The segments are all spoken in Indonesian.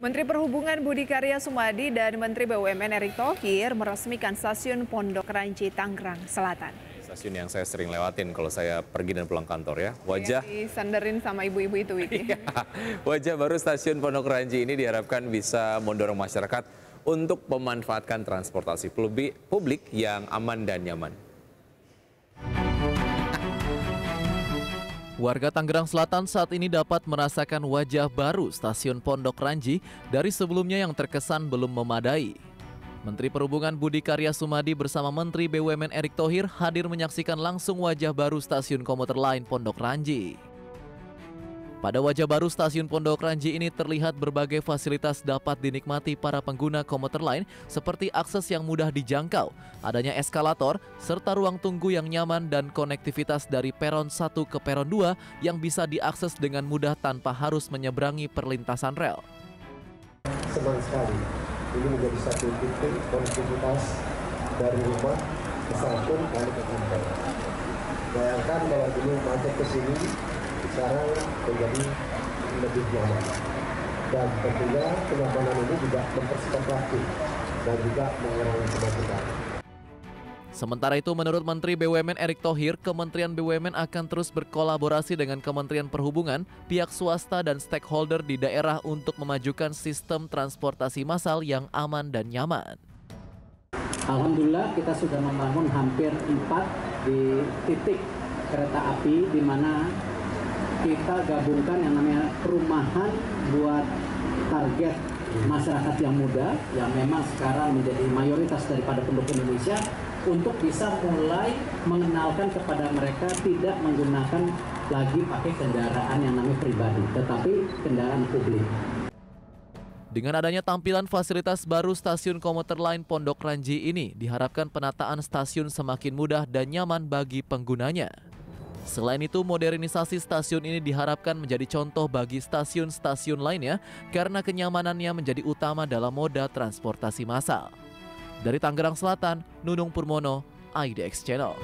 Menteri Perhubungan Budi Karya Sumadi dan Menteri BUMN Erick Thohir meresmikan stasiun Pondok Ranci, Tangerang Selatan. Stasiun yang saya sering lewatin kalau saya pergi dan pulang kantor ya. Iya, Wajah ya, disanderin sama ibu-ibu itu iya. Wajah baru stasiun Pondok Ranci ini diharapkan bisa mendorong masyarakat untuk memanfaatkan transportasi publik yang aman dan nyaman. Warga Tangerang Selatan saat ini dapat merasakan wajah baru stasiun Pondok Ranji dari sebelumnya yang terkesan belum memadai. Menteri Perhubungan Budi Karya Sumadi bersama Menteri BUMN Erick Thohir hadir menyaksikan langsung wajah baru stasiun komuter lain Pondok Ranji. Pada wajah baru stasiun Pondok Ranji ini terlihat berbagai fasilitas dapat dinikmati para pengguna komuter lain seperti akses yang mudah dijangkau, adanya eskalator, serta ruang tunggu yang nyaman dan konektivitas dari peron 1 ke peron 2 yang bisa diakses dengan mudah tanpa harus menyeberangi perlintasan rel. Senang sekali. Ini menjadi satu titik konektivitas dari rumah ke Santun lalu ke Bayangkan kalau dulu macet ke sini, sekarang menjadi lebih nyaman. Dan tentunya kenyamanan ini juga mempersingkat waktu dan juga mengurangi kemacetan. Sementara itu, menurut Menteri BUMN Erick Thohir, Kementerian BUMN akan terus berkolaborasi dengan Kementerian Perhubungan, pihak swasta, dan stakeholder di daerah untuk memajukan sistem transportasi massal yang aman dan nyaman. Alhamdulillah kita sudah membangun hampir 4 di titik kereta api di mana kita gabungkan yang namanya perumahan buat target masyarakat yang muda yang memang sekarang menjadi mayoritas daripada penduduk Indonesia untuk bisa mulai mengenalkan kepada mereka tidak menggunakan lagi pakai kendaraan yang namanya pribadi tetapi kendaraan publik. Dengan adanya tampilan fasilitas baru stasiun komuter lain Pondok Ranji ini diharapkan penataan stasiun semakin mudah dan nyaman bagi penggunanya. Selain itu, modernisasi stasiun ini diharapkan menjadi contoh bagi stasiun-stasiun lainnya karena kenyamanannya menjadi utama dalam moda transportasi massal. Dari Tangerang Selatan, Nunung Purmono, IDX Channel.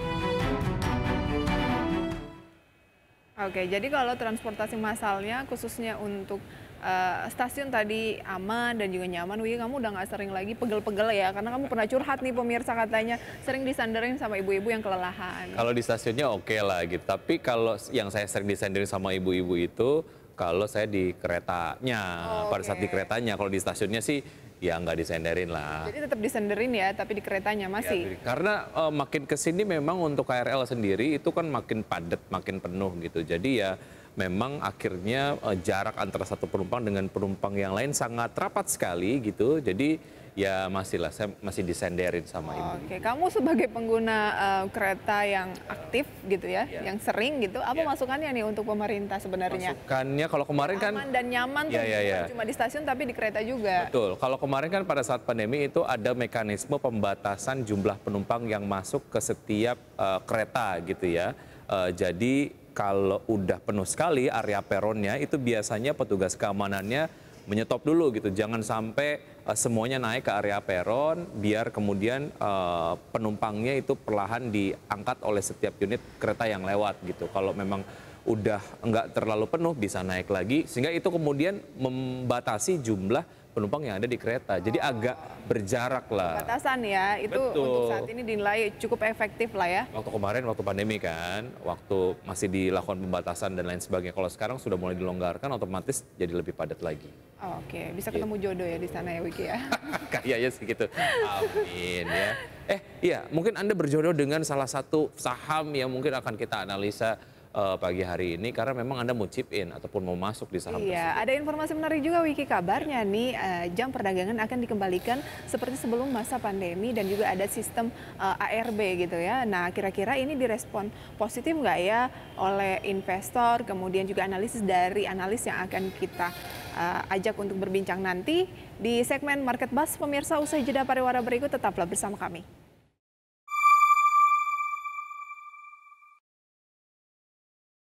Oke, jadi kalau transportasi massalnya khususnya untuk Eh, stasiun tadi aman dan juga nyaman. Wih, kamu udah nggak sering lagi pegel-pegel ya, karena kamu pernah curhat nih pemirsa katanya sering disandarin sama ibu-ibu yang kelelahan. Kalau di stasiunnya oke okay lah gitu, tapi kalau yang saya sering disandarin sama ibu-ibu itu kalau saya di keretanya, oh, pada saat di keretanya. Kalau di stasiunnya sih ya nggak disenderin lah. Jadi tetap disenderin ya, tapi di keretanya iya, masih. Ya, karena uh, makin kesini memang untuk KRL sendiri itu kan makin padat, makin penuh gitu. Jadi ya memang akhirnya uh, jarak antara satu penumpang dengan penumpang yang lain sangat rapat sekali gitu. Jadi ya masih lah, saya masih disenderin sama oh, ibu. Oke, okay. kamu sebagai pengguna uh, kereta yang aktif gitu ya, yeah. yang sering gitu, apa yeah. masukannya nih untuk pemerintah sebenarnya? Masukannya kalau kemarin kan aman dan nyaman yeah, tuh yeah, yeah. cuma di stasiun tapi di kereta juga. Betul. Kalau kemarin kan pada saat pandemi itu ada mekanisme pembatasan jumlah penumpang yang masuk ke setiap uh, kereta gitu ya. Uh, jadi kalau udah penuh sekali area peronnya itu biasanya petugas keamanannya menyetop dulu gitu. Jangan sampai uh, semuanya naik ke area peron biar kemudian uh, penumpangnya itu perlahan diangkat oleh setiap unit kereta yang lewat gitu. Kalau memang udah nggak terlalu penuh bisa naik lagi sehingga itu kemudian membatasi jumlah penumpang yang ada di kereta. Jadi agak berjarak lah. Batasan ya, itu Betul. untuk saat ini dinilai cukup efektif lah ya. Waktu kemarin waktu pandemi kan, waktu masih dilakukan pembatasan dan lain sebagainya. Kalau sekarang sudah mulai dilonggarkan, otomatis jadi lebih padat lagi. Oh, Oke, okay. bisa iya. ketemu jodoh ya di sana ya Wiki ya. Kayaknya sih gitu. Amin ya. Eh iya, mungkin Anda berjodoh dengan salah satu saham yang mungkin akan kita analisa uh, pagi hari ini karena memang Anda mau chip in ataupun mau masuk di saham iya, tersebut. ada informasi menarik juga Wiki kabarnya iya. nih uh, jam perdagangan akan dikembalikan seperti sebelum masa pandemi dan juga ada sistem uh, eh, ARB gitu ya. Nah, kira-kira ini direspon positif nggak ya oleh investor kemudian juga analisis dari analis yang akan kita uh, ajak untuk berbincang nanti di segmen Market Bus pemirsa usai jeda pariwara berikut tetaplah bersama kami.